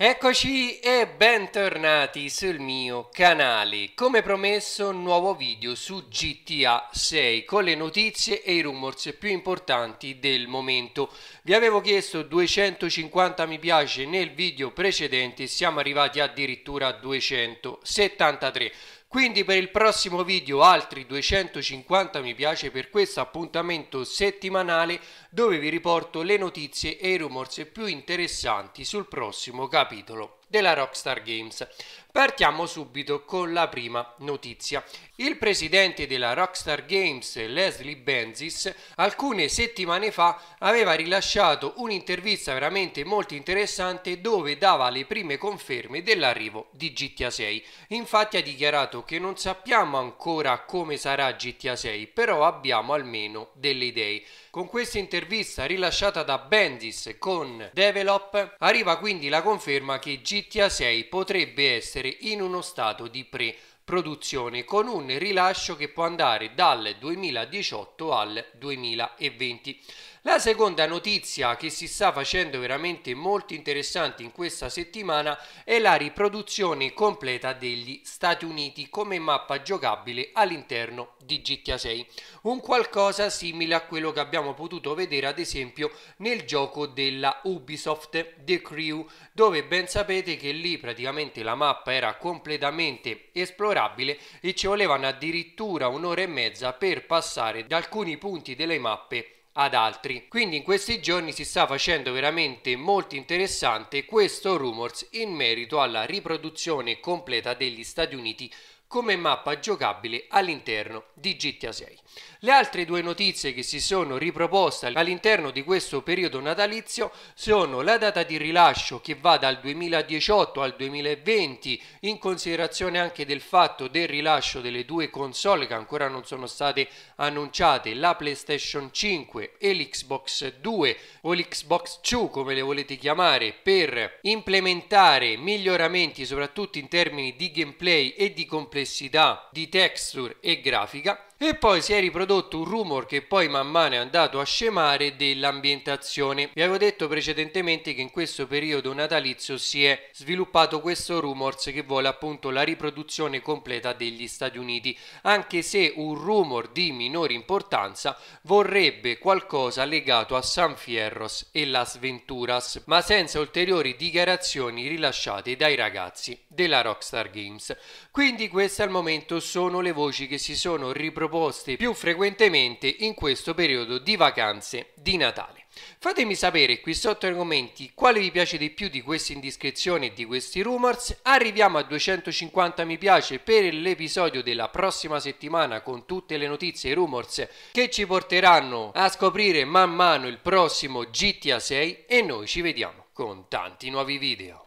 Eccoci e bentornati sul mio canale. Come promesso, un nuovo video su GTA 6 con le notizie e i rumors più importanti del momento. Vi avevo chiesto 250 mi piace nel video precedente, siamo arrivati addirittura a 273. Quindi per il prossimo video altri 250 mi piace per questo appuntamento settimanale dove vi riporto le notizie e i rumors più interessanti sul prossimo capitolo della Rockstar Games. Partiamo subito con la prima notizia. Il presidente della Rockstar Games, Leslie Benzis, alcune settimane fa aveva rilasciato un'intervista veramente molto interessante dove dava le prime conferme dell'arrivo di GTA 6. Infatti ha dichiarato che non sappiamo ancora come sarà GTA 6, però abbiamo almeno delle idee. Con questa intervista rilasciata da Benzis con Develop arriva quindi la conferma che GTA GTA 6 potrebbe essere in uno stato di pre produzione con un rilascio che può andare dal 2018 al 2020. La seconda notizia che si sta facendo veramente molto interessante in questa settimana è la riproduzione completa degli Stati Uniti come mappa giocabile all'interno di GTA 6, un qualcosa simile a quello che abbiamo potuto vedere ad esempio nel gioco della Ubisoft The Crew, dove ben sapete che lì praticamente la mappa era completamente esplorata lavorabile e ci volevano addirittura un'ora e mezza per passare da alcuni punti delle mappe ad altri. Quindi in questi giorni si sta facendo veramente molto interessante questo rumors in merito alla riproduzione completa degli Stati Uniti come mappa giocabile all'interno di GTA 6. Le altre due notizie che si sono riproposte all'interno di questo periodo natalizio sono la data di rilascio che va dal 2018 al 2020 in considerazione anche del fatto del rilascio delle due console che ancora non sono state annunciate, la PlayStation 5 e l'Xbox 2 o l'Xbox 2 come le volete chiamare per implementare miglioramenti soprattutto in termini di gameplay e di complessità complessità di texture e grafica e poi si è riprodotto un rumor che poi man mano è andato a scemare dell'ambientazione. Vi avevo detto precedentemente che in questo periodo natalizio si è sviluppato questo rumors che vuole appunto la riproduzione completa degli Stati Uniti, anche se un rumor di minore importanza vorrebbe qualcosa legato a San Fierros e Las Venturas, ma senza ulteriori dichiarazioni rilasciate dai ragazzi della Rockstar Games. Quindi questo queste al momento sono le voci che si sono riproposte più frequentemente in questo periodo di vacanze di Natale. Fatemi sapere qui sotto nei commenti quale vi piace di più di queste indiscrezioni e di questi rumors. Arriviamo a 250 mi piace per l'episodio della prossima settimana con tutte le notizie e rumors che ci porteranno a scoprire man mano il prossimo GTA 6 e noi ci vediamo con tanti nuovi video